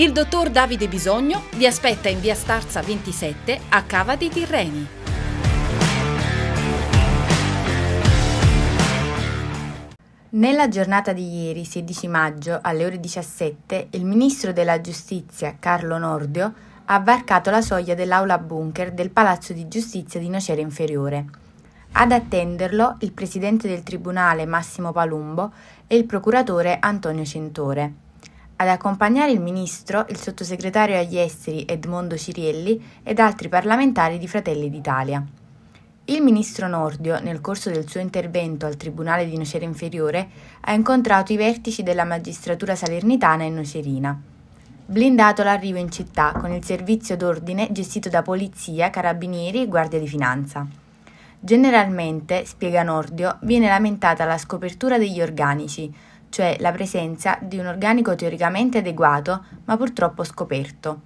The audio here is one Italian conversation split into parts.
Il dottor Davide Bisogno vi aspetta in via Starza 27 a Cava dei Tirreni. Nella giornata di ieri, 16 maggio, alle ore 17, il ministro della Giustizia, Carlo Nordio, ha varcato la soglia dell'aula bunker del Palazzo di Giustizia di Nocera Inferiore. Ad attenderlo il presidente del Tribunale Massimo Palumbo e il procuratore Antonio Centore. Ad accompagnare il ministro il sottosegretario agli esteri Edmondo Cirielli ed altri parlamentari di Fratelli d'Italia. Il ministro Nordio, nel corso del suo intervento al Tribunale di Nocera Inferiore, ha incontrato i vertici della magistratura salernitana e nocerina. Blindato l'arrivo in città con il servizio d'ordine gestito da polizia, carabinieri e guardia di finanza. Generalmente, spiega Nordio, viene lamentata la scopertura degli organici, cioè la presenza di un organico teoricamente adeguato ma purtroppo scoperto.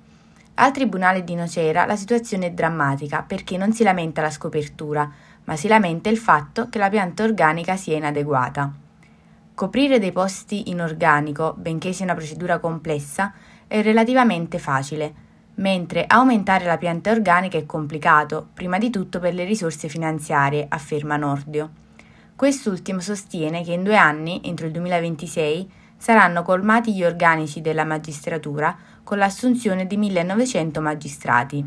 Al Tribunale di Nocera la situazione è drammatica perché non si lamenta la scopertura, ma si lamenta il fatto che la pianta organica sia inadeguata. Coprire dei posti in organico, benché sia una procedura complessa, è relativamente facile, mentre aumentare la pianta organica è complicato, prima di tutto per le risorse finanziarie, afferma Nordio. Quest'ultimo sostiene che in due anni, entro il 2026, saranno colmati gli organici della magistratura con l'assunzione di 1900 magistrati.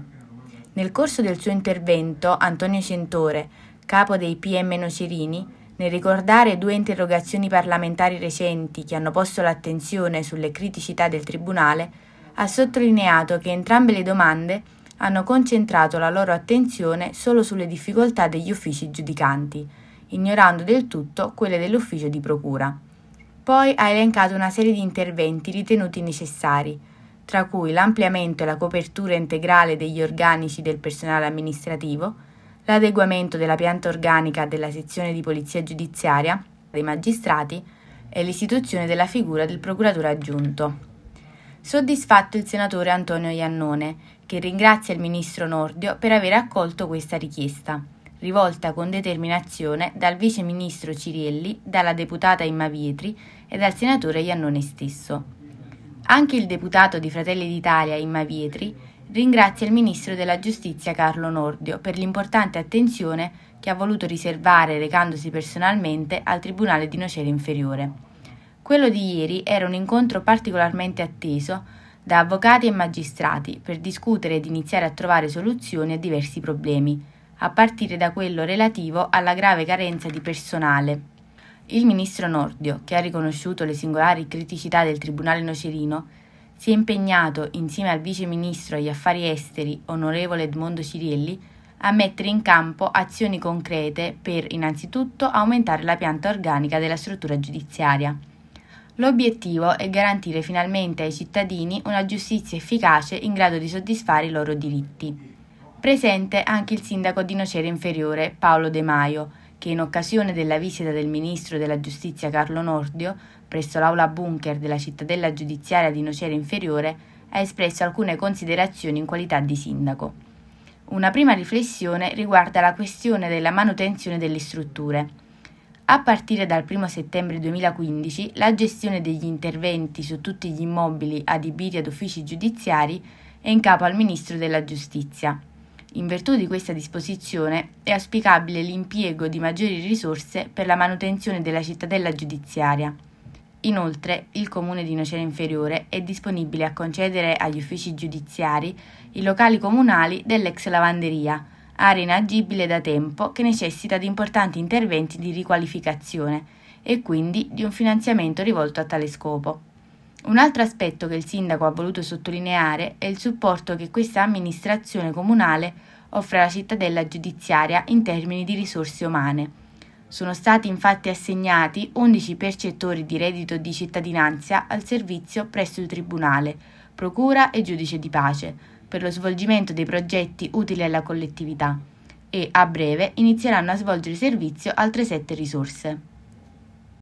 Nel corso del suo intervento, Antonio Centore, capo dei PM Nocerini, nel ricordare due interrogazioni parlamentari recenti che hanno posto l'attenzione sulle criticità del Tribunale, ha sottolineato che entrambe le domande hanno concentrato la loro attenzione solo sulle difficoltà degli uffici giudicanti, ignorando del tutto quelle dell'ufficio di procura. Poi ha elencato una serie di interventi ritenuti necessari, tra cui l'ampliamento e la copertura integrale degli organici del personale amministrativo, l'adeguamento della pianta organica della sezione di polizia giudiziaria, dei magistrati e l'istituzione della figura del procuratore aggiunto. Soddisfatto il senatore Antonio Iannone, che ringrazia il ministro Nordio per aver accolto questa richiesta rivolta con determinazione dal vice ministro Cirielli, dalla deputata Imma Vietri e dal senatore Iannone stesso. Anche il deputato di Fratelli d'Italia Imma Vietri ringrazia il ministro della giustizia Carlo Nordio per l'importante attenzione che ha voluto riservare recandosi personalmente al Tribunale di Nocera Inferiore. Quello di ieri era un incontro particolarmente atteso da avvocati e magistrati per discutere ed iniziare a trovare soluzioni a diversi problemi a partire da quello relativo alla grave carenza di personale. Il ministro Nordio, che ha riconosciuto le singolari criticità del Tribunale nocerino, si è impegnato, insieme al vice ministro agli affari esteri, onorevole Edmondo Cirielli, a mettere in campo azioni concrete per innanzitutto aumentare la pianta organica della struttura giudiziaria. L'obiettivo è garantire finalmente ai cittadini una giustizia efficace in grado di soddisfare i loro diritti. Presente anche il sindaco di Nocera Inferiore, Paolo De Maio, che in occasione della visita del ministro della giustizia Carlo Nordio presso l'aula bunker della cittadella giudiziaria di Nocera Inferiore ha espresso alcune considerazioni in qualità di sindaco. Una prima riflessione riguarda la questione della manutenzione delle strutture. A partire dal 1 settembre 2015 la gestione degli interventi su tutti gli immobili adibiti ad uffici giudiziari è in capo al Ministro della Giustizia. In virtù di questa disposizione è auspicabile l'impiego di maggiori risorse per la manutenzione della cittadella giudiziaria. Inoltre, il comune di Nocera Inferiore è disponibile a concedere agli uffici giudiziari i locali comunali dell'ex lavanderia, area inagibile da tempo che necessita di importanti interventi di riqualificazione e quindi di un finanziamento rivolto a tale scopo. Un altro aspetto che il sindaco ha voluto sottolineare è il supporto che questa amministrazione comunale offre la cittadella giudiziaria in termini di risorse umane. Sono stati infatti assegnati 11 percettori di reddito di cittadinanza al servizio presso il Tribunale, Procura e Giudice di Pace, per lo svolgimento dei progetti utili alla collettività e a breve inizieranno a svolgere servizio altre sette risorse.